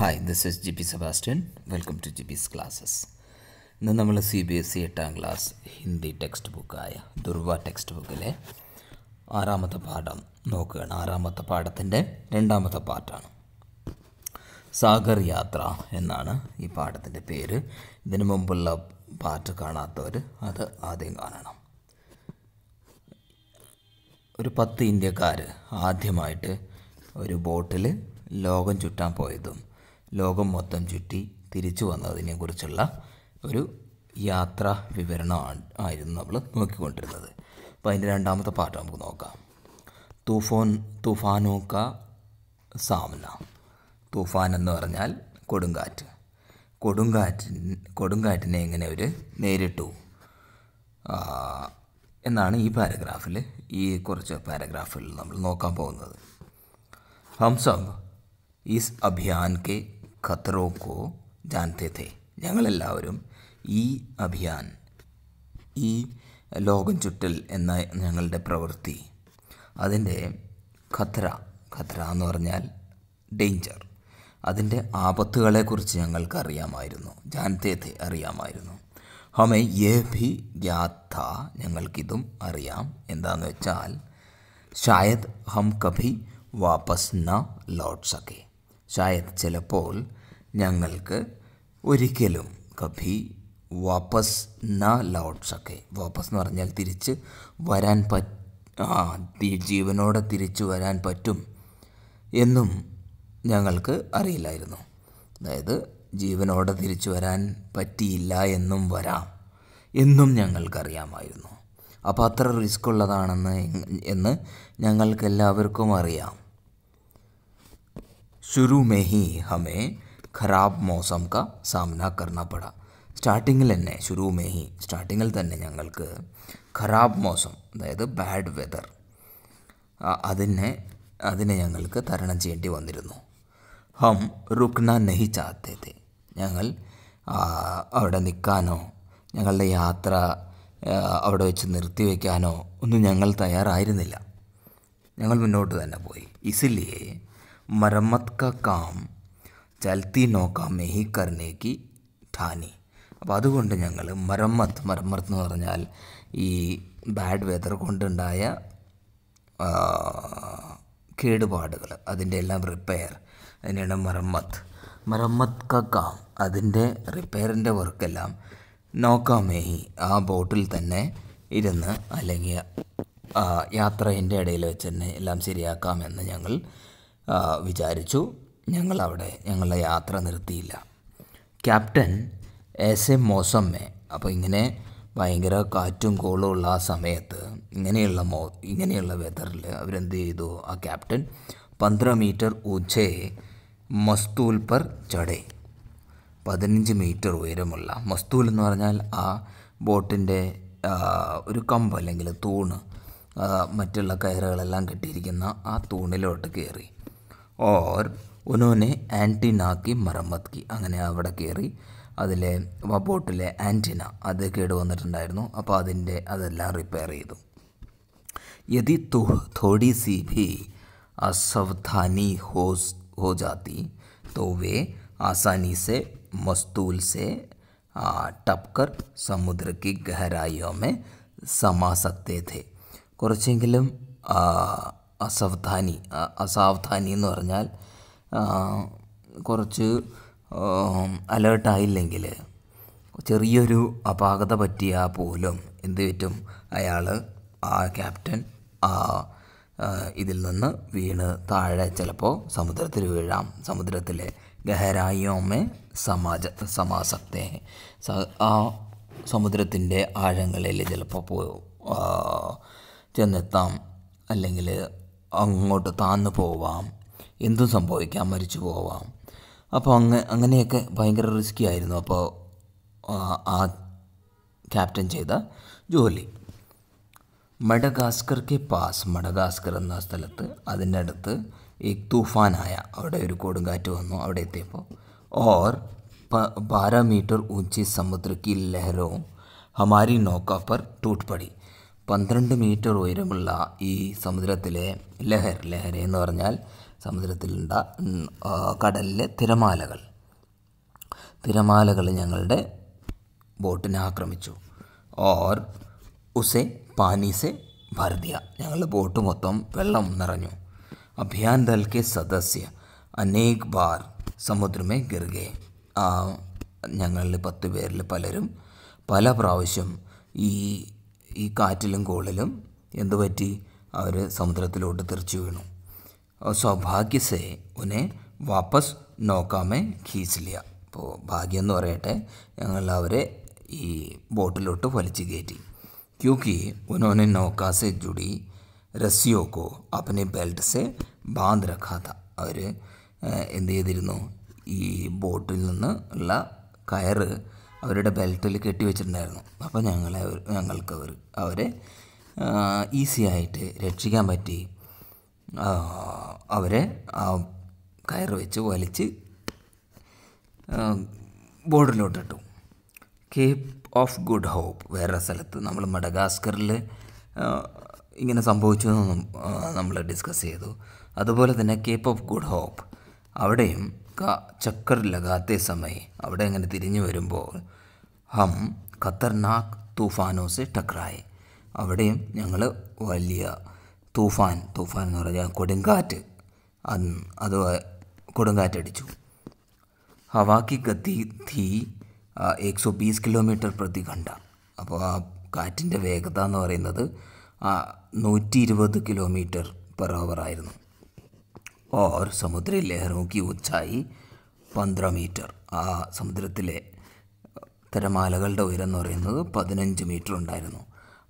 hi this is G P Sebastian welcome to G P's classes ഇന്ന് നമ്മൾ C B S E e എട്ടാം class Hindi text ബുക്കായ Durva text ബുക്കിലെ ആറാമത്തെ പാഠം നോക്കുകയാണ് ആറാമത്തെ പാഠത്തിൻ്റെ രണ്ടാമത്തെ പാർട്ടാണ് സാഗർ യാത്ര എന്നാണ് ഈ പാഠത്തിൻ്റെ പേര് ഇതിനു മുമ്പുള്ള പാർട്ട് കാണാത്തവർ അത് ആദ്യം കാണണം ഒരു പത്ത് ഇന്ത്യക്കാർ ആദ്യമായിട്ട് ഒരു ബോട്ടിൽ ലോകം ചുറ്റാൻ പോയതും ലോകം മൊത്തം ചുറ്റി തിരിച്ചു വന്നതിനെക്കുറിച്ചുള്ള ഒരു യാത്രാ വിവരണമാണ് ആയിരുന്നു നമ്മൾ നോക്കിക്കൊണ്ടിരുന്നത് അപ്പോൾ അതിൻ്റെ രണ്ടാമത്തെ പാട്ട് നമുക്ക് നോക്കാം തൂഫോൻ തുഫാനോക്ക സാമന സാമ്ന തൂഫാൻ എന്ന് പറഞ്ഞാൽ കൊടുങ്കാറ്റ് കൊടുങ്കാറ്റ് കൊടുങ്കാറ്റിനെ എങ്ങനെ ഒരു നേരിട്ടു എന്നാണ് ഈ പാരഗ്രാഫിൽ ഈ കുറച്ച് പാരഗ്രാഫിൽ നമ്മൾ നോക്കാൻ പോകുന്നത് ഹംസം ഈസ് അഭിയാൻ കെ ഖത്തറോ കോ ജാനത്തെ തേ ഞങ്ങളെല്ലാവരും ഈ അഭിയാൻ ഈ ലോകം ചുറ്റൽ എന്ന ഞങ്ങളുടെ പ്രവൃത്തി അതിൻ്റെ ഖത്ര ഖത്ര എന്ന് പറഞ്ഞാൽ ഡേഞ്ചർ അതിൻ്റെ ആപത്തുകളെക്കുറിച്ച് ഞങ്ങൾക്ക് അറിയാമായിരുന്നു ജാൻതേത്തെ അറിയാമായിരുന്നു ഹമേ യേ ഭി ഗ്യാത്ത ഞങ്ങൾക്കിതും അറിയാം എന്താന്ന് വെച്ചാൽ ഷായദ് ഹം കഭി വാപ്പസ് ന ലോട്ട് സക്കെ ഷായത് ചിലപ്പോൾ ഞങ്ങൾക്ക് ഒരിക്കലും കഭി വാപ്പസ് ന ലൗട്ട് വാപ്പസ് എന്ന് പറഞ്ഞാൽ തിരിച്ച് വരാൻ പറ്റ ആ ജീവനോടെ തിരിച്ചു വരാൻ പറ്റും എന്നും ഞങ്ങൾക്ക് അറിയില്ലായിരുന്നു അതായത് ജീവനോടെ തിരിച്ചു വരാൻ പറ്റിയില്ല എന്നും വരാം എന്നും ഞങ്ങൾക്കറിയാമായിരുന്നു അപ്പം അത്ര റിസ്ക് ഉള്ളതാണെന്ന് എന്ന് ഞങ്ങൾക്കെല്ലാവർക്കും അറിയാം ശുരു മെഹി ഹമേ ഖരാബ് മോസം കാ സാമന കർണ പടാ സ്റ്റാർട്ടിങ്ങിൽ തന്നെ ശുരു ഹി സ്റ്റാർട്ടിങ്ങിൽ തന്നെ ഞങ്ങൾക്ക് ഖരാബ് മോസം അതായത് ബാഡ് വെതർ അതിനെ അതിനെ ഞങ്ങൾക്ക് തരണം ചെയ്യേണ്ടി വന്നിരുന്നു ഹം റുക്ന നഹി ചാത്തേത്തെ ഞങ്ങൾ അവിടെ നിൽക്കാനോ ഞങ്ങളുടെ യാത്ര അവിടെ വെച്ച് നിർത്തിവെക്കാനോ ഒന്നും ഞങ്ങൾ തയ്യാറായിരുന്നില്ല ഞങ്ങൾ മുന്നോട്ട് തന്നെ പോയി ഇസിലിയെ മരമ്മത്ത് കാം ചലത്തി നോക്കാം മെഹി കർണേക്ക് ഠാനി അപ്പോൾ അതുകൊണ്ട് ഞങ്ങൾ മരമ്മത്ത് മരമ്മത്ത് എന്ന് പറഞ്ഞാൽ ഈ ബാഡ് വെതർ കൊണ്ടുണ്ടായ കേടുപാടുകൾ അതിൻ്റെ എല്ലാം റിപ്പയർ അതിനാണ് മരമ്മത്ത് മരമ്മത്ത് കക്കാം അതിൻ്റെ റിപ്പയറിൻ്റെ വർക്കെല്ലാം നോക്കാമേഹി ആ ബോട്ടിൽ തന്നെ ഇരുന്ന് അല്ലെങ്കിൽ യാത്രയിൻ്റെ ഇടയിൽ വെച്ച് തന്നെ എല്ലാം ശരിയാക്കാമെന്ന് ഞങ്ങൾ വിചാരിച്ചു ഞങ്ങളവിടെ ഞങ്ങളുടെ യാത്ര നിർത്തിയില്ല ക്യാപ്റ്റൻ ഏസെ മോസമ്മെ അപ്പോൾ ഇങ്ങനെ ഭയങ്കര കാറ്റും കോളും ഉള്ള ആ സമയത്ത് ഇങ്ങനെയുള്ള മോ ഇങ്ങനെയുള്ള വെതറിൽ അവരെന്ത് ചെയ്തു ആ ക്യാപ്റ്റൻ പന്ത്രണ്ട് മീറ്റർ ഉച്ചയെ മസ്തൂൽ പർ ചടേ പതിനഞ്ച് മീറ്റർ ഉയരമുള്ള മസ്തൂൽ എന്ന് പറഞ്ഞാൽ ആ ബോട്ടിൻ്റെ ഒരു കമ്പ് അല്ലെങ്കിൽ തൂണ് മറ്റുള്ള കയറുകളെല്ലാം കെട്ടിയിരിക്കുന്ന ആ തൂണിലോട്ട് കയറി ഓർ ഉനോനെ ആൻറ്റിന ആക്കി മറമ്മത്ത് കി അങ്ങനെ അവിടെ കയറി അതിലെ ബോട്ടിലെ ആൻറ്റിന അത് കേട് വന്നിട്ടുണ്ടായിരുന്നു അപ്പോൾ അതിൻ്റെ അതെല്ലാം റിപ്പയർ ചെയ്തു യതി തു തോടി സി ഭി അസവധാനി ഹോസ് ഹോ ജാത്തി തോ വേ ആസാനി സെ മസ്തൂൽ സെ ടപ്കർ സമുദ്ര കി ഗഹരായിയോ മേ സമാ സക്തേ ഥേ കുറച്ചെങ്കിലും അസവധാനി അസാവധാനി എന്ന് പറഞ്ഞാൽ കുറച്ച് അലേർട്ടായില്ലെങ്കിൽ ചെറിയൊരു അപാകത പറ്റിയാൽ പോലും എന്ത് പറ്റും അയാൾ ആ ക്യാപ്റ്റൻ ആ ഇതിൽ നിന്ന് വീണ് താഴെ ചിലപ്പോൾ സമുദ്രത്തിൽ വീഴാം സമുദ്രത്തിലെ ഗഹരായോമേ സമാജ സമാസത്തെ ആ സമുദ്രത്തിൻ്റെ ആഴങ്ങളിൽ ചിലപ്പോൾ പോ ചെന്നെത്താം അല്ലെങ്കിൽ അങ്ങോട്ട് താന്നു പോവാം എന്തും സംഭവിക്കാം മരിച്ചു പോവാം അപ്പോൾ അങ്ങ് അങ്ങനെയൊക്കെ ഭയങ്കര റിസ്കി ആയിരുന്നു അപ്പോൾ ആ ക്യാപ്റ്റൻ ചെയ്ത ജോലി കെ പാസ് മഡഗാസ്കർ എന്ന സ്ഥലത്ത് അതിൻ്റെ അടുത്ത് ഈ തൂഫാനായ അവിടെ ഒരു കൊടുങ്കാറ്റ് വന്നു അവിടെ എത്തിയപ്പോൾ ഓർ बारह മീറ്റർ ऊंची समुद्र की ലഹരവും ഹമാരി നോക്കാപ്പർ ടൂട്ട്പടി പന്ത്രണ്ട് മീറ്റർ ഉയരമുള്ള ഈ സമുദ്രത്തിലെ ലഹർ ലഹര എന്ന് പറഞ്ഞാൽ സമുദ്രത്തിലുണ്ട കടലിലെ തിരമാലകൾ തിരമാലകൾ ഞങ്ങളുടെ ബോട്ടിനെ ആക്രമിച്ചു ഓർ ഉസെ പാനീസെ ഭർദിയ ഞങ്ങളുടെ ബോട്ട് മൊത്തം വെള്ളം നിറഞ്ഞു അഭിയാൻ ദൽ സദസ്യ അനേക് ബാർ സമുദ്രമേ ഗിർഗെ ഞങ്ങളിൽ പത്ത് പേരിൽ പലരും പല പ്രാവശ്യം ഈ ഈ കാറ്റിലും കോളിലും എന്തുപറ്റി അവർ സമുദ്രത്തിലോട്ട് തിരിച്ചു വീണു और സൗഭാഗ്യ സേ ഉനെ വാപ്പസ് നോക്കാമേ ഖീസ്ലിയ അപ്പോൾ ഭാഗ്യം എന്ന് പറയട്ടെ ഞങ്ങൾ അവരെ ഈ ബോട്ടിലോട്ട് വലിച്ചു കയറ്റി ക്യൂക്കി ഉനോനെ നോക്കാസെ ജുടി റസിയോക്കോ അപ്പനെ ബെൽറ്റ് സെ ബാന്ത് റഖാത്ത അവർ എന്ത് ചെയ്തിരുന്നു ഈ ബോട്ടിൽ നിന്ന് ഉള്ള കയറ് അവരുടെ ബെൽറ്റിൽ കെട്ടി വെച്ചിട്ടുണ്ടായിരുന്നു അപ്പോൾ ഞങ്ങളെ ഞങ്ങൾക്ക് അവർ അവരെ ഈസി ആയിട്ട് രക്ഷിക്കാൻ പറ്റി അവരെ കയർ വെച്ച് വലിച്ച് ബോർഡിലോട്ടിട്ടു കേപ്പ് ഓഫ് ഗുഡ് ഹോപ്പ് വേറെ സ്ഥലത്ത് നമ്മൾ മഡഗാസ്കറിൽ ഇങ്ങനെ സംഭവിച്ചു നമ്മൾ ഡിസ്കസ് ചെയ്തു അതുപോലെ തന്നെ കേപ്പ് ഓഫ് ഗുഡ് ഹോപ്പ് അവിടെയും ചക്കർ ലഗാത്തെ സമയം അവിടെ അങ്ങനെ തിരിഞ്ഞു വരുമ്പോൾ ഹം ഖത്തർനാക്ക് തൂഫാനോസ് ടക്രായി അവിടെയും ഞങ്ങൾ വലിയ തൂഫാൻ തൂഫാൻ എന്ന് പറഞ്ഞാൽ കൊടുങ്കാറ്റ് അത് അത് കൊടുങ്കാറ്റടിച്ചു ഹവാക്കി ഗതി തീ എക് സോ ബീസ് കിലോമീറ്റർ പ്രതി കണ്ട അപ്പോൾ ആ കാറ്റിൻ്റെ വേഗത എന്ന് പറയുന്നത് നൂറ്റി ഇരുപത് കിലോമീറ്റർ പെർ അവർ ആയിരുന്നു ഓർ സമുദ്ര ലഹരോക്കി ഉച്ചായി പന്ത്രണ്ട് മീറ്റർ ആ സമുദ്രത്തിലെ തിരമാലകളുടെ ഉയരം എന്ന് പറയുന്നത് പതിനഞ്ച് മീറ്റർ ഉണ്ടായിരുന്നു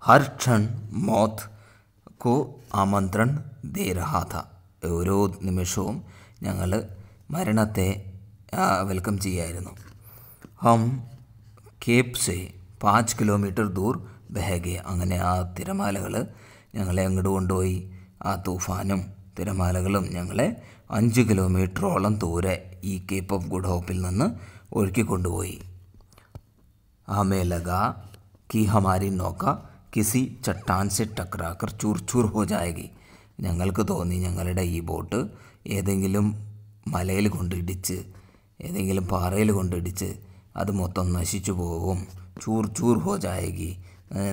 ഹർ ക്ഷൺ മോത്ത് को आमंत्रण ആമന്ത്രൺ ദേ രഹാഥ ഓരോ നിമിഷവും ഞങ്ങൾ മരണത്തെ വെൽക്കം ചെയ്യായിരുന്നു ഹം കേപ് സേ പാഞ്ച് കിലോമീറ്റർ ദൂർ ബഹഗെ അങ്ങനെ ആ തിരമാലകൾ ഞങ്ങളെ അങ്ങോട്ട് കൊണ്ടുപോയി ആ തൂഫാനും തിരമാലകളും ഞങ്ങളെ അഞ്ച് കിലോമീറ്ററോളം ദൂരെ ഈ കേപ്പ് ഓഫ് ഗുഡ് ഹോപ്പിൽ നിന്ന് ഒഴുക്കി കൊണ്ടുപോയി ഹമേ ലഗ കി ഹമാരി നോക്ക കിസി ചട്ടാൻ സെ ടക്രാക്കർ ചൂർ ചൂർ ഹോ ജായകി ഞങ്ങൾക്ക് തോന്നി ഞങ്ങളുടെ ഈ ബോട്ട് ഏതെങ്കിലും മലയിൽ കൊണ്ടിടിച്ച് ഏതെങ്കിലും പാറയിൽ കൊണ്ടിടിച്ച് അത് മൊത്തം നശിച്ചു പോകും ചൂർ ചൂർ ഹോ ജായകി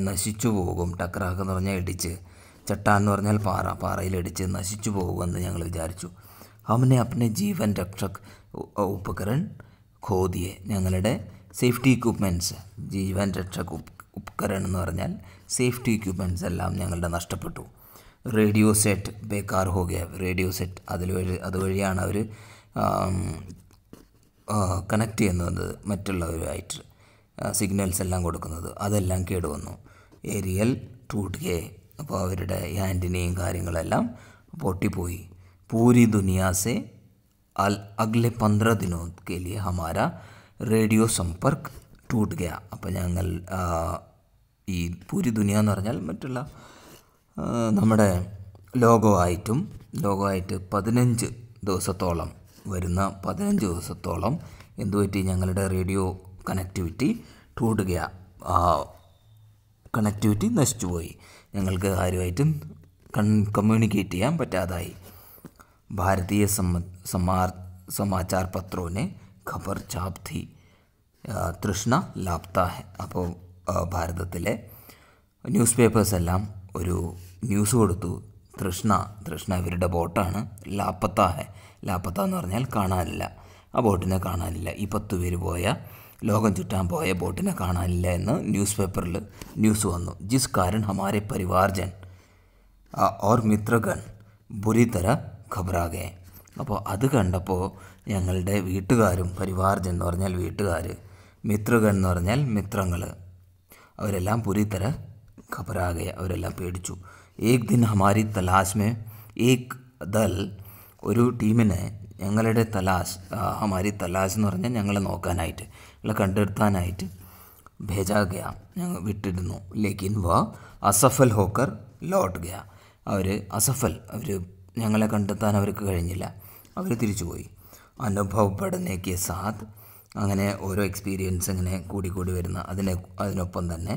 നശിച്ചു പോകും ടക്രാക്ക് എന്ന് പറഞ്ഞാൽ ഇടിച്ച് ചട്ടാൻ എന്ന് പറഞ്ഞാൽ പാറ പാറയിൽ ഇടിച്ച് നശിച്ചു പോകുമെന്ന് ഞങ്ങൾ വിചാരിച്ചു അവനെ അപ്നെ ജീവൻ രക്ഷക് ഉപകരൺ ഖോദിയെ ഞങ്ങളുടെ സേഫ്റ്റി ഇക്വിപ്മെൻറ്റ്സ് ജീവൻ രക്ഷക് ഉപകരണം എന്ന് പറഞ്ഞാൽ സേഫ്റ്റി ഇക്വിപ്മെൻറ്റ്സ് എല്ലാം ഞങ്ങളുടെ നഷ്ടപ്പെട്ടു റേഡിയോ സെറ്റ് ബേക്കാർ ഹോഗയ റേഡിയോ സെറ്റ് അതിൽ വഴി അതുവഴിയാണ് അവർ കണക്ട് ചെയ്യുന്നത് മറ്റുള്ളവരുമായിട്ട് സിഗ്നൽസ് എല്ലാം കൊടുക്കുന്നത് അതെല്ലാം കേടുവന്നു ഏരിയൽ ടൂട്ട് കെ അപ്പോൾ അവരുടെ ഹാൻഡിനെയും കാര്യങ്ങളെല്ലാം പൊട്ടിപ്പോയി പൂരി ദുനിയാസെ അൽ അഗ്ലെ പന്ത്ര ദിനോ കെ ലിയ ഹമാര റേഡിയോ സമ്പർക്ക് ടൂട്ട് गया അപ്പോൾ ഞങ്ങൾ ഈ പൂരി ദുനിയ എന്ന് പറഞ്ഞാൽ മറ്റുള്ള നമ്മുടെ ലോകമായിട്ടും ലോകമായിട്ട് പതിനഞ്ച് ദിവസത്തോളം വരുന്ന പതിനഞ്ച് ദിവസത്തോളം എന്തുപറ്റി ഞങ്ങളുടെ റേഡിയോ കണക്ടിവിറ്റി ടൂടുകയാ കണക്ടിവിറ്റി പോയി ഞങ്ങൾക്ക് ആരുമായിട്ടും കൺ കമ്മ്യൂണിക്കേറ്റ് ചെയ്യാൻ പറ്റാതായി ഭാരതീയ സമ സമാ സമാചാർ പത്രവിനെ ഖബർ ചാപ്തി തൃഷ്ണ ലാപ്ത അപ്പോൾ ഭാരതത്തിലെ ന്യൂസ് പേപ്പേഴ്സ് എല്ലാം ഒരു ന്യൂസ് കൊടുത്തു തൃഷ്ണ തൃഷ്ണ ഇവരുടെ ബോട്ടാണ് ലാപ്പത്ത ലാപ്പത്ത എന്ന് പറഞ്ഞാൽ കാണാനില്ല ആ ബോട്ടിനെ കാണാനില്ല ഈ പത്ത് പേര് പോയ ലോകം ചുറ്റാൻ പോയ ബോട്ടിനെ കാണാനില്ല എന്ന് ന്യൂസ് പേപ്പറിൽ ന്യൂസ് വന്നു ജിസ് കാരൻ ഹമാരെ പരിവാർജൻ ഓർ മിത്രഗൺ ബുരിതര ഖബറാകെ അപ്പോൾ അത് കണ്ടപ്പോൾ ഞങ്ങളുടെ വീട്ടുകാരും പരിവാർജൻ എന്ന് പറഞ്ഞാൽ വീട്ടുകാർ മിത്രുക എന്ന് പറഞ്ഞാൽ മിത്രങ്ങൾ അവരെല്ലാം പുരിത്തര തരह അവരെല്ലാം പേടിച്ചു ഏക് ദിൻ ഹമാരി തലാഷ് മേ ഏക് ദൽ ഒരു ടീമിനെ ഞങ്ങളുടെ തലാശ് ഹമാരി തലാശ് എന്ന് പറഞ്ഞാൽ ഞങ്ങളെ നോക്കാനായിട്ട് ഞങ്ങളെ കണ്ടെടുത്താനായിട്ട് भेजा गया ഞങ്ങൾ വിട്ടിരുന്നു ലേക്കിൻ വ അസഫൽ ഹോക്കർ ലോട്ട് ഗയ അവർ അസഫൽ അവർ ഞങ്ങളെ കണ്ടെത്താൻ അവർക്ക് കഴിഞ്ഞില്ല അവർ തിരിച്ചുപോയി അനുഭവപ്പെടുന്നേക്കിയ സാത്ത് അങ്ങനെ ഓരോ എക്സ്പീരിയൻസ് ഇങ്ങനെ കൂടി കൂടി വരുന്ന അതിനെ അതിനൊപ്പം തന്നെ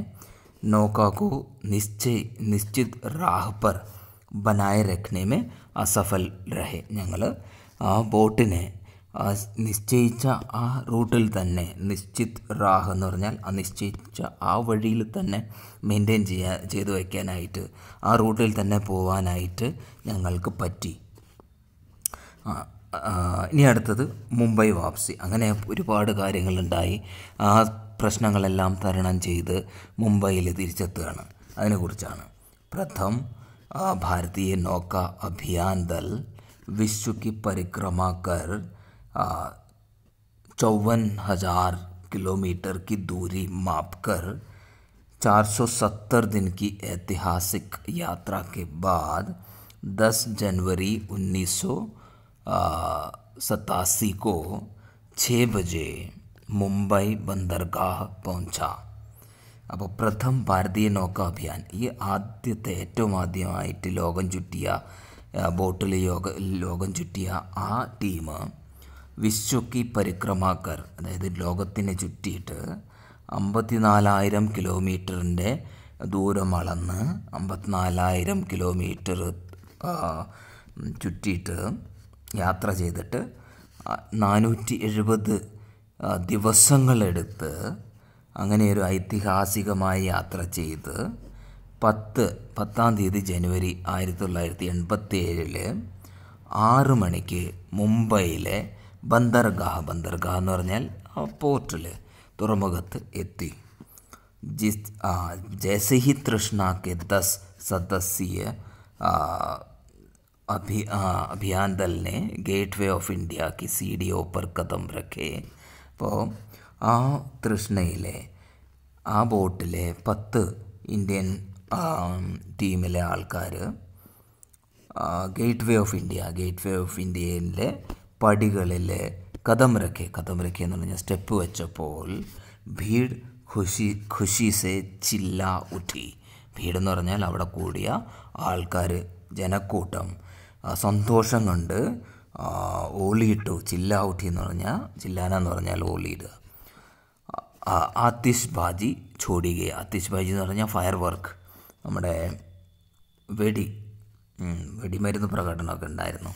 നോക്കാക്കു നിശ്ചയ് നിശ്ചിത് റാഹ്പർ ബനായ രഖ്നേമേ അസഫൽ രഹേ ഞങ്ങൾ ആ ബോട്ടിനെ നിശ്ചയിച്ച ആ റൂട്ടിൽ തന്നെ നിശ്ചിത് റാഹ് എന്ന് പറഞ്ഞാൽ ആ നിശ്ചയിച്ച ആ വഴിയിൽ തന്നെ മെയിൻറ്റെയിൻ ചെയ്യാ ചെയ്തു വയ്ക്കാനായിട്ട് ആ റൂട്ടിൽ തന്നെ പോവാനായിട്ട് ഞങ്ങൾക്ക് പറ്റി ഇനി അടുത്തത് മുംബൈ വാപ്സി അങ്ങനെ ഒരുപാട് കാര്യങ്ങളുണ്ടായി ആ പ്രശ്നങ്ങളെല്ലാം തരണം ചെയ്ത് മുംബൈയിൽ തിരിച്ചെത്തുകയാണ് അതിനെക്കുറിച്ചാണ് പ്രഥം ഭാരതീയ നോക്ക അഭിയാൻ ദൽ विश्व की परिक्रमा कर चौवन हजार किलोमीटर की दूरी मापकर 470 दिन ഐതിഹാസിക് യാത്രക്ക് ബാദ് ദസ് ജനുവരി ഉന്നീസ് സോ सतासी को छः बजे मुंबई बंदरगाह പਹੁഞ്ച അപ്പോൾ പ്രഥം ഭാരതീയ നൗക അഭിയാൻ ഈ ആദ്യത്തെ ഏറ്റവും ആദ്യമായിട്ട് ലോകം ചുറ്റിയ ബോട്ടിൽ യോഗ ലോകം ചുറ്റിയ ആ ടീം വിശ്വക്കി പരിക്രമാക്കർ അതായത് ലോകത്തിനെ ചുറ്റിയിട്ട് അമ്പത്തിനാലായിരം കിലോമീറ്ററിൻ്റെ ദൂരം അളന്ന് അമ്പത്തിനാലായിരം കിലോമീറ്റർ ചുറ്റിയിട്ട് യാത്ര ചെയ്തിട്ട് നാനൂറ്റി എഴുപത് ദിവസങ്ങളെടുത്ത് അങ്ങനെ ഒരു ഐതിഹാസികമായ യാത്ര ചെയ്ത് പത്ത് പത്താം തീയതി ജനുവരി ആയിരത്തി തൊള്ളായിരത്തി എൺപത്തി ഏഴിൽ ആറ് മണിക്ക് മുംബൈയിലെ ബന്ദർഗാഹ ബന്ദർഗാഹ എന്ന് പറഞ്ഞാൽ പോർട്ടിൽ തുറമുഖത്ത് എത്തി ജിസ് ജയസിഹി കെ ദസ് സദസ്യ अभि अभियान दल ने ഗേറ്റ്വേ ഓഫ് ഇന്ത്യ കി സി ഡി ഒ പർ കദം റഖേ അപ്പോൾ ആ തൃഷ്ണയിലെ ആ ബോട്ടിലെ പത്ത് ഇന്ത്യൻ ടീമിലെ ആൾക്കാർ Gateway of India Gateway of ഇന്ത്യയിലെ പടികളിലെ കദം റഖേ കദം റഖേ എന്ന് പറഞ്ഞ സ്റ്റെപ്പ് വെച്ചപ്പോൾ ഭീഡ് ഖുഷി ഖുഷി സെ ചില്ല ഉറ്റി ഭീഡ് എന്ന് പറഞ്ഞാൽ അവിടെ കൂടിയ ആൾക്കാർ ജനക്കൂട്ടം സന്തോഷം കണ്ട് ഓളിയിട്ടു ഔട്ടി എന്ന് പറഞ്ഞാൽ ചില്ലാന എന്ന് പറഞ്ഞാൽ ഓളിയിടുക ആതിഷ് ബാജി ചോടിക ആതിഷ് ബാജി എന്ന് പറഞ്ഞാൽ ഫയർ വർക്ക് നമ്മുടെ വെടി വെടിമരുന്ന് പ്രകടനമൊക്കെ ഉണ്ടായിരുന്നു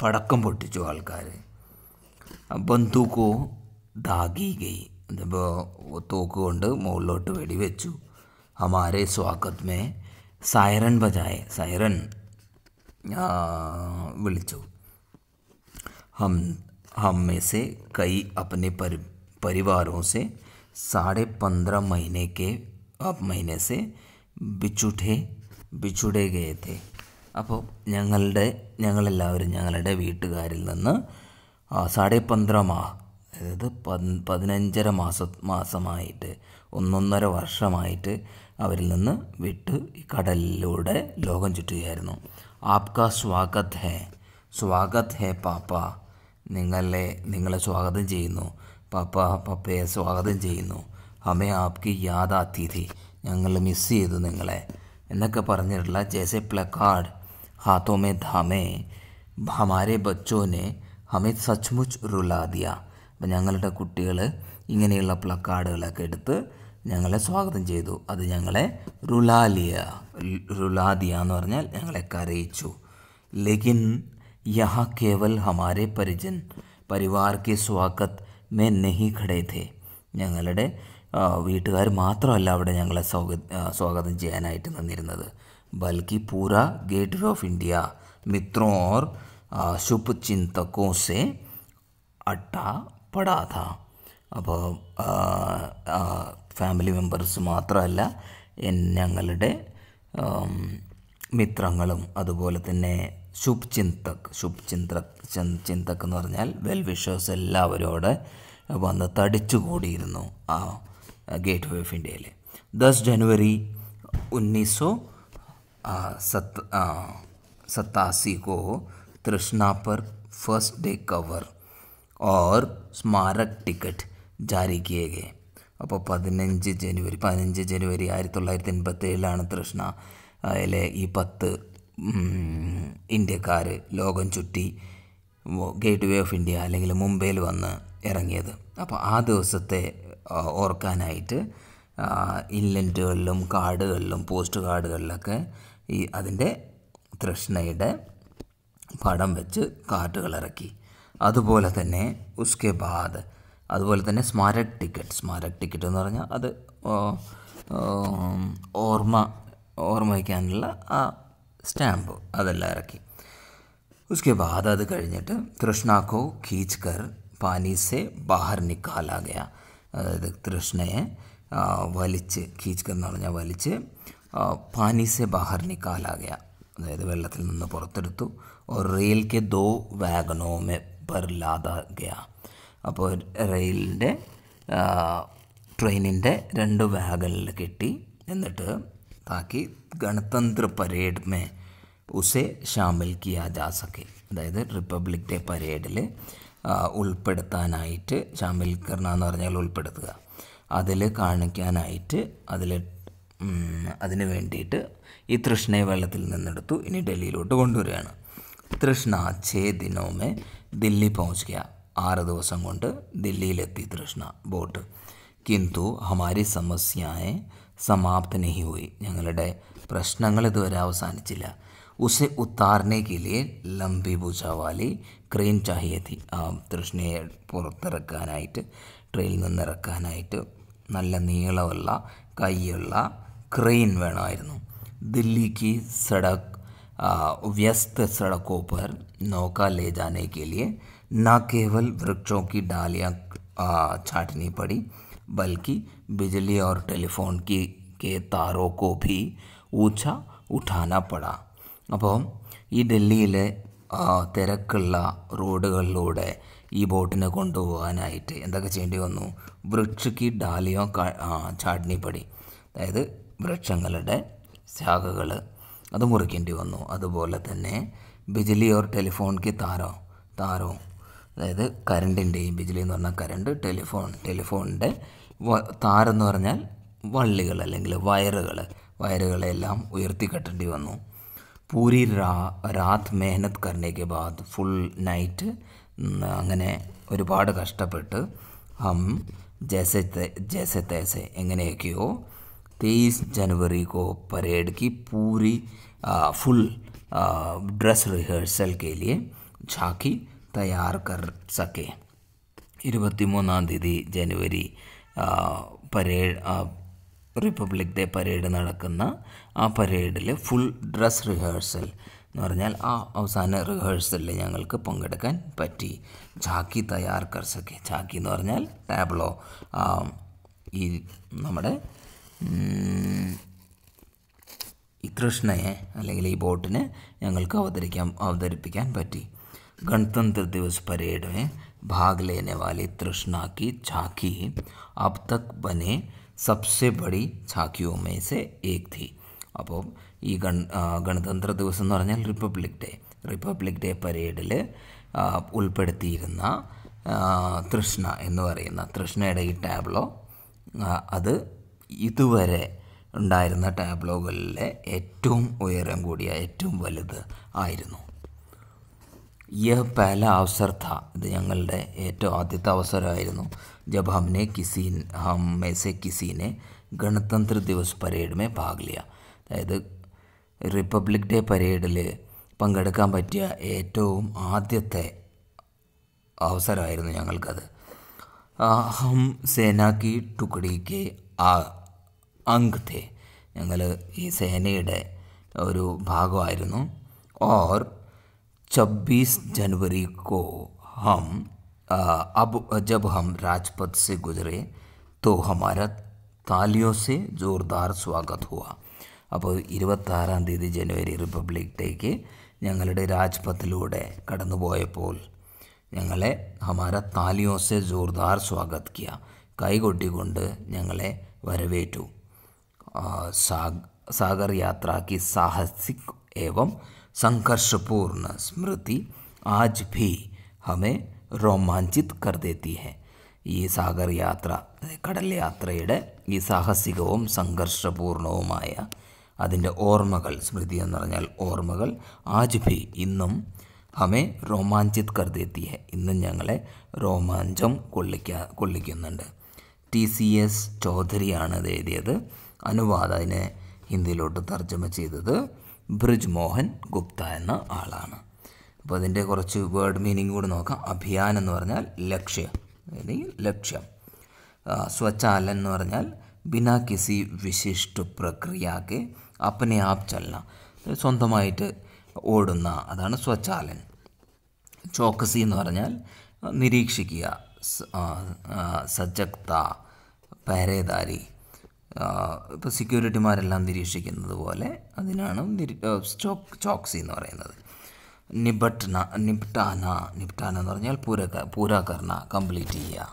പടക്കം പൊട്ടിച്ചു ആൾക്കാർ ബന്ധുക്കോ ദാഗി ഗൈ ഇതിപ്പോൾ തോക്ക് കൊണ്ട് മുകളിലോട്ട് വെടിവെച്ചു ഹമാരെ സ്വാഗത്മേ മേ സൈറൻ ബജായ സൈറൻ വിളിച്ചു हम हम में से कई अपने पर, परिवारों से साढ़े महीने के अब മൈനെ സെ ബിച്ചുഠെ ബിച്ചുടെ ഗേതെ അപ്പോൾ ഞങ്ങളുടെ ഞങ്ങളെല്ലാവരും ഞങ്ങളുടെ വീട്ടുകാരിൽ നിന്ന് സാढ़े പന്ത്രണ്ട് മാ അതായത് പതിനഞ്ചര മാസ മാസമായിട്ട് ഒന്നൊന്നര വർഷമായിട്ട് അവരിൽ നിന്ന് വിട്ട് കടലിലൂടെ ലോകം ചുറ്റുകയായിരുന്നു ആപ്കാ സ്വാഗത് ഹേ സ്വാഗത് ഹേ പാപ്പ നിങ്ങളെ നിങ്ങളെ സ്വാഗതം ചെയ്യുന്നു പാപ്പ പപ്പയെ സ്വാഗതം ചെയ്യുന്നു ഹമേ ആപ്ക്ക് യാദാത്തി തി ഞങ്ങൾ മിസ് ചെയ്തു നിങ്ങളെ എന്നൊക്കെ പറഞ്ഞിട്ടുള്ള ജേസെ പ്ലക്കാർഡ് ഹാത്തോ മേ ധാമേ ഹമാരെ ബച്ചോനെ ഹമേ സച്മുച്ച് റുലാദിയ അപ്പം ഞങ്ങളുടെ കുട്ടികൾ ഇങ്ങനെയുള്ള പ്ലക്കാർഡുകളൊക്കെ എടുത്ത് ഞങ്ങളെ സ്വാഗതം ചെയ്തു അത് ഞങ്ങളെ റുലാലിയ റുലാദിയ എന്ന് പറഞ്ഞാൽ ഞങ്ങളെ കരയിച്ചു ലെഗിൻ യഹ കേവൽ ഹമാരെ പരിചൻ പരിവാർ കെ സ്വാഗത് മേ നെഹി ഖടേ ഥേ ഞങ്ങളുടെ വീട്ടുകാർ മാത്രമല്ല അവിടെ ഞങ്ങളെ സ്വാഗതം ചെയ്യാനായിട്ട് നിന്നിരുന്നത് ബൽക്കി പൂര ഗേറ്റ് ഓഫ് ഇന്ത്യ മിത്രോർ ഓർ ശുഭ ചിന്തക്കോ അട്ട പടാ അപ്പോൾ ഫാമിലി മെമ്പേഴ്സ് മാത്രമല്ല ഞങ്ങളുടെ മിത്രങ്ങളും അതുപോലെ തന്നെ ശുഭ് ചിന്തക് ശുഭ് ചിന്തക് ചിന്തക് എന്ന് പറഞ്ഞാൽ വെൽ വിഷേഴ്സ് എല്ലാവരും അവിടെ വന്ന് തടിച്ചുകൂടിയിരുന്നു ആ ഗേറ്റ് വേ ഓഫ് ഇന്ത്യയിൽ ദസ് ജനുവരി ഉന്നീസോ സത്ത് सतासी को तृष्णा पर फर्स्ट डे കവർ ഓർ स्मारक ടിക്കറ്റ് ജാരി കിയേ അപ്പോൾ പതിനഞ്ച് ജനുവരി പതിനഞ്ച് ജനുവരി ആയിരത്തി തൊള്ളായിരത്തി എൺപത്തി ഏഴിലാണ് തൃഷ്ണ അതിലെ ഈ പത്ത് ഇന്ത്യക്കാർ ലോകം ചുറ്റി ഗേറ്റ് വേ ഓഫ് ഇന്ത്യ അല്ലെങ്കിൽ മുംബൈയിൽ വന്ന് ഇറങ്ങിയത് അപ്പോൾ ആ ദിവസത്തെ ഓർക്കാനായിട്ട് ഇൻലൻറ്റുകളിലും കാർഡുകളിലും പോസ്റ്റ് കാർഡുകളിലൊക്കെ ഈ അതിൻ്റെ തൃഷ്ണയുടെ പടം വെച്ച് കാർഡുകൾ ഇറക്കി അതുപോലെ തന്നെ ഉസ്കെ ബാദ് അതുപോലെ തന്നെ സ്മാരക് ടിക്കറ്റ് സ്മാരക് ടിക്കറ്റ് എന്ന് പറഞ്ഞാൽ അത് ഓർമ്മ ഓർമ്മ വയ്ക്കാനുള്ള ആ സ്റ്റാമ്പ് അതെല്ലാം ഇറക്കി ഉസ്കെ ബാദ് അത് കഴിഞ്ഞിട്ട് കൃഷ്ണാക്കോ കീച്ച്കർ പാനീസെ ബാഹർ നിക്കാലാകയ അതായത് കൃഷ്ണയെ വലിച്ച് കീച്ച്കർ എന്ന് പറഞ്ഞാൽ വലിച്ച് പാനീസെ ബാഹർ നിക്കാലാകയ അതായത് വെള്ളത്തിൽ നിന്ന് പുറത്തെടുത്തു ഓർ റെയിൽ കെ ദോ വാഗനോമെ പർലാദ ഗയ അപ്പോൾ റെയിലിൻ്റെ ട്രെയിനിൻ്റെ രണ്ട് വാഗണിൽ കെട്ടി എന്നിട്ട് ബാക്കി ഗണതന്ത്ര പരേഡ് മേ ഉസെ ഷാമിൽ കിയാ ജാ സക്കെ അതായത് റിപ്പബ്ലിക് ഡേ പരേഡിൽ ഉൾപ്പെടുത്താനായിട്ട് ഷാമിൽ കർണ എന്ന് പറഞ്ഞാൽ ഉൾപ്പെടുത്തുക അതിൽ കാണിക്കാനായിട്ട് അതിൽ അതിന് വേണ്ടിയിട്ട് ഈ തൃഷ്ണയെ വെള്ളത്തിൽ നിന്നെടുത്തു ഇനി ഡൽഹിയിലോട്ട് കൊണ്ടുവരികയാണ് തൃഷ്ണ ചേ ദിനോമേ ദില്ലി പहुंच ആറ് ദിവസം കൊണ്ട് ദില്ലിയിലെത്തി തൃഷ്ണ ബോട്ട് കിന്തു ഹമാരി സമസ്യയെ समाप्त नहीं हुई ഞങ്ങളുടെ പ്രശ്നങ്ങൾ ഇതുവരെ അവസാനിച്ചില്ല ഉസെ ഉത്താർനെ കിലിയെ ലംബി ഭുജവാലി ക്രെയിൻ ചാഹിയെത്തി ആ തൃഷ്ണയെ പുറത്തിറക്കാനായിട്ട് ട്രെയിനിൽ നിന്ന് ഇറക്കാനായിട്ട് നല്ല നീളമുള്ള കൈയുള്ള ക്രെയിൻ വേണമായിരുന്നു ദില്ലിക്ക് സഡക് വ്യസ്ത സടക്കോ പർ നോക്ക ലേ ജാനേ കെ न केवल वृक्षों की डालियाँ छाटनी पड़ी बल्कि बिजली और टेलीफोन की के താരോ को भी ഊച്ച ഉഠാന പട അപ്പോൾ ഈ ഡൽഹിയിലെ തിരക്കുള്ള റോഡുകളിലൂടെ ഈ ബോട്ടിനെ കൊണ്ടുപോകാനായിട്ട് എന്തൊക്കെ ചെയ്യേണ്ടി വന്നു വൃക്ഷക്ക് ഡാലിയോ ചാട്നിപ്പടി അതായത് വൃക്ഷങ്ങളുടെ ശാഖകൾ അത് മുറിക്കേണ്ടി വന്നു അതുപോലെ തന്നെ ബിജിലി ഓർ ടെലിഫോൺ കി താരോ താരോ അതായത് കരണ്ടിൻ്റെയും ബിജിലി എന്ന് പറഞ്ഞാൽ കരണ്ട് ടെലിഫോൺ ടെലിഫോണിൻ്റെ താരെന്ന് പറഞ്ഞാൽ വള്ളികൾ അല്ലെങ്കിൽ വയറുകൾ വയറുകളെല്ലാം ഉയർത്തിക്കെട്ടേണ്ടി വന്നു പൂരി രാ രാത് മെഹനത് കർണേക്ക് ബാദ് ഫുൾ നൈറ്റ് അങ്ങനെ ഒരുപാട് കഷ്ടപ്പെട്ട് ഹം ജേസെ ജേസെ തേസെ എങ്ങനെയൊക്കെയോ തേയ്സ് जनवरी को परेड की पूरी आ, फुल आ, ड्रेस रिहर्सल തയ്യാർ കർ സക്കെ ഇരുപത്തിമൂന്നാം തീയതി ജനുവരി പരേഡ് റിപ്പബ്ലിക് ഡേ പരേഡ് നടക്കുന്ന ആ പരേഡിൽ ഫുൾ ഡ്രസ് റിഹേഴ്സൽ എന്ന് പറഞ്ഞാൽ ആ അവസാന റിഹേഴ്സലിൽ ഞങ്ങൾക്ക് പങ്കെടുക്കാൻ പറ്റി ചാക്കി തയ്യാർ കർ സക്കെ ചാക്കി എന്ന് പറഞ്ഞാൽ ടാബ്ലോ ഈ നമ്മുടെ ഈ കൃഷ്ണയെ അല്ലെങ്കിൽ ഈ ബോട്ടിനെ ഞങ്ങൾക്ക് അവതരിക്കാൻ അവതരിപ്പിക്കാൻ പറ്റി गणतंत्र दिवस परेड में भाग लेने वाली तृष्णा की झांकी अब तक बने सबसे बड़ी ഛാക്കിയോ മേസെ ഏക് തി അപ്പോൾ ഈ ഗൺ ഗണതന്ത്ര ദിവസം എന്ന് പറഞ്ഞാൽ റിപ്പബ്ലിക് ഡേ റിപ്പബ്ലിക് ഡേ പരേഡിൽ ഉൾപ്പെടുത്തിയിരുന്ന തൃഷ്ണ എന്ന് പറയുന്ന തൃഷ്ണയുടെ ഈ ടാബ്ലോ അത് ഇതുവരെ ഉണ്ടായിരുന്ന ടാബ്ലോകളിലെ ഏറ്റവും ഉയരം കൂടിയ ഏറ്റവും വലുത് ആയിരുന്നു यह पहला अवसर था ഇത് ഞങ്ങളുടെ ഏറ്റവും ആദ്യത്തെ അവസരമായിരുന്നു ജബ് हमने किसी हम में से किसी ने ഗണതന്ത്ര ദിവസ് പരേഡ് में भाग लिया അതായത് റിപ്പബ്ലിക് ഡേ പരേഡിൽ പങ്കെടുക്കാൻ പറ്റിയ ഏറ്റവും ആദ്യത്തെ അവസരമായിരുന്നു ഞങ്ങൾക്കത് ഹം സേനാക്കി ടുക്കടിക്ക് അങ്ക് തേ ഞങ്ങൾ ഈ സേനയുടെ ഒരു ഭാഗമായിരുന്നു ഓർ 26 जनवरी को हम अब जब हम राजपथ से गुजरे तो हमारा താലിയോ സെ ജോർദാർ സ്വാഗത് ഹുവ അപ്പോൾ ഇരുപത്താറാം തീയതി ജനുവരി റിപ്പബ്ലിക് ഡേക്ക് ഞങ്ങളുടെ രാജ്പഥിലൂടെ കടന്നുപോയപ്പോൾ ഞങ്ങളെ ഹമാര താലിയോ സെ ജോർദാർ സ്വാഗത് കിയ കൈകൊട്ടിക്കൊണ്ട് ഞങ്ങളെ വരവേറ്റു സാഗർ യാത്ര കി സാഹസിക് ഏവം संघर्षपूर्ण स्मृति आज भी हमें രോമാഞ്ചിത് കർദേത്തി ഹെ ഈ സാഗർ യാത്ര കടൽ യാത്രയുടെ ഈ സാഹസികവും സംഘർഷപൂർണവുമായ അതിൻ്റെ ഓർമ്മകൾ സ്മൃതി എന്ന് പറഞ്ഞാൽ ഓർമ്മകൾ ആജ് ഭി ഇന്നും ഹമേ രോമാഞ്ചിത് കർദേത്തി ഹെ ഇന്നും ഞങ്ങളെ രോമാഞ്ചം കൊള്ളിക്ക കൊള്ളിക്കുന്നുണ്ട് ടി സി എസ് ചൗധരിയാണ് അത് എഴുതിയത് അനുവാദ അതിനെ ഹിന്ദിയിലോട്ട് തർജ്ജമ ചെയ്തത് ബ്രിജ് മോഹൻ ഗുപ്ത എന്ന ആളാണ് അപ്പോൾ അതിൻ്റെ കുറച്ച് വേർഡ് മീനിങ് കൂടി നോക്കാം അഭിയാൻ എന്ന് പറഞ്ഞാൽ ലക്ഷ്യം അല്ലെങ്കിൽ ലക്ഷ്യം സ്വചാലൻ എന്ന് പറഞ്ഞാൽ ബിനാ കിസി വിശിഷ്ട പ്രക്രിയക്ക് അപ്പനെ ആപ് ചലന സ്വന്തമായിട്ട് ഓടുന്ന അതാണ് സ്വചാലൻ ചോക്കസി എന്ന് പറഞ്ഞാൽ നിരീക്ഷിക്കുക സജക്ത പഹരേദാരി ഇപ്പോൾ സെക്യൂരിറ്റിമാരെല്ലാം നിരീക്ഷിക്കുന്നത് പോലെ അതിനാണ് സ്റ്റോക്ക് ചോക്സി എന്ന് പറയുന്നത് നിബട്ട്ന നിപ്റ്റാന നിപ്റ്റാന എന്ന് പറഞ്ഞാൽ പൂരക പൂരാകരണ കംപ്ലീറ്റ് ചെയ്യുക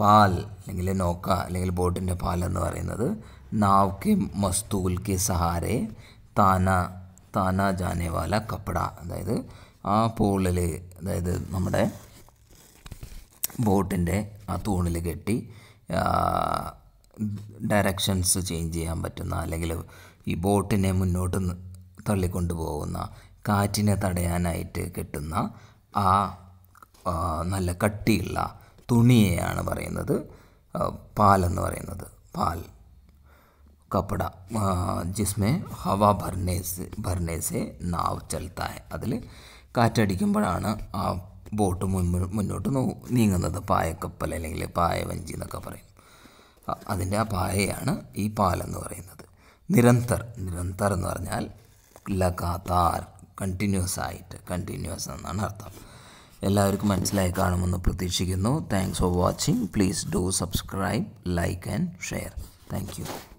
പാൽ അല്ലെങ്കിൽ നോക്ക അല്ലെങ്കിൽ ബോട്ടിൻ്റെ പാൽ എന്ന് പറയുന്നത് നാവ് കെ മസ്തൂൽ കെ സഹാരെ താന താന ജാനേവാല കപ്പട അതായത് ആ പോളിൽ അതായത് നമ്മുടെ ബോട്ടിൻ്റെ ആ തൂണിൽ കെട്ടി ഡയറക്ഷൻസ് ചേഞ്ച് ചെയ്യാൻ പറ്റുന്ന അല്ലെങ്കിൽ ഈ ബോട്ടിനെ മുന്നോട്ട് തള്ളിക്കൊണ്ട് പോകുന്ന കാറ്റിനെ തടയാനായിട്ട് കിട്ടുന്ന ആ നല്ല കട്ടിയുള്ള തുണിയെയാണ് പറയുന്നത് പാലെന്ന് പറയുന്നത് പാൽ കപ്പട ജിസ്മേ ഹവ ഭർണേസ് ഭർണേസെ നാവ് ചെലുത്തായ അതിൽ കാറ്റടിക്കുമ്പോഴാണ് ആ ബോട്ട് മുന്നോട്ട് നീങ്ങുന്നത് പായക്കപ്പൽ അല്ലെങ്കിൽ പായവഞ്ചി എന്നൊക്കെ പറയും അതിൻ്റെ ആ പായയാണ് ഈ പാലെന്ന് പറയുന്നത് നിരന്തർ നിരന്തർ എന്ന് പറഞ്ഞാൽ ലഗാതാർ കണ്ടിന്യൂസ് ആയിട്ട് കണ്ടിന്യൂസ് എന്നാണ് അർത്ഥം എല്ലാവർക്കും മനസ്സിലായി കാണുമെന്ന് പ്രതീക്ഷിക്കുന്നു thanks for watching please do subscribe like and share thank U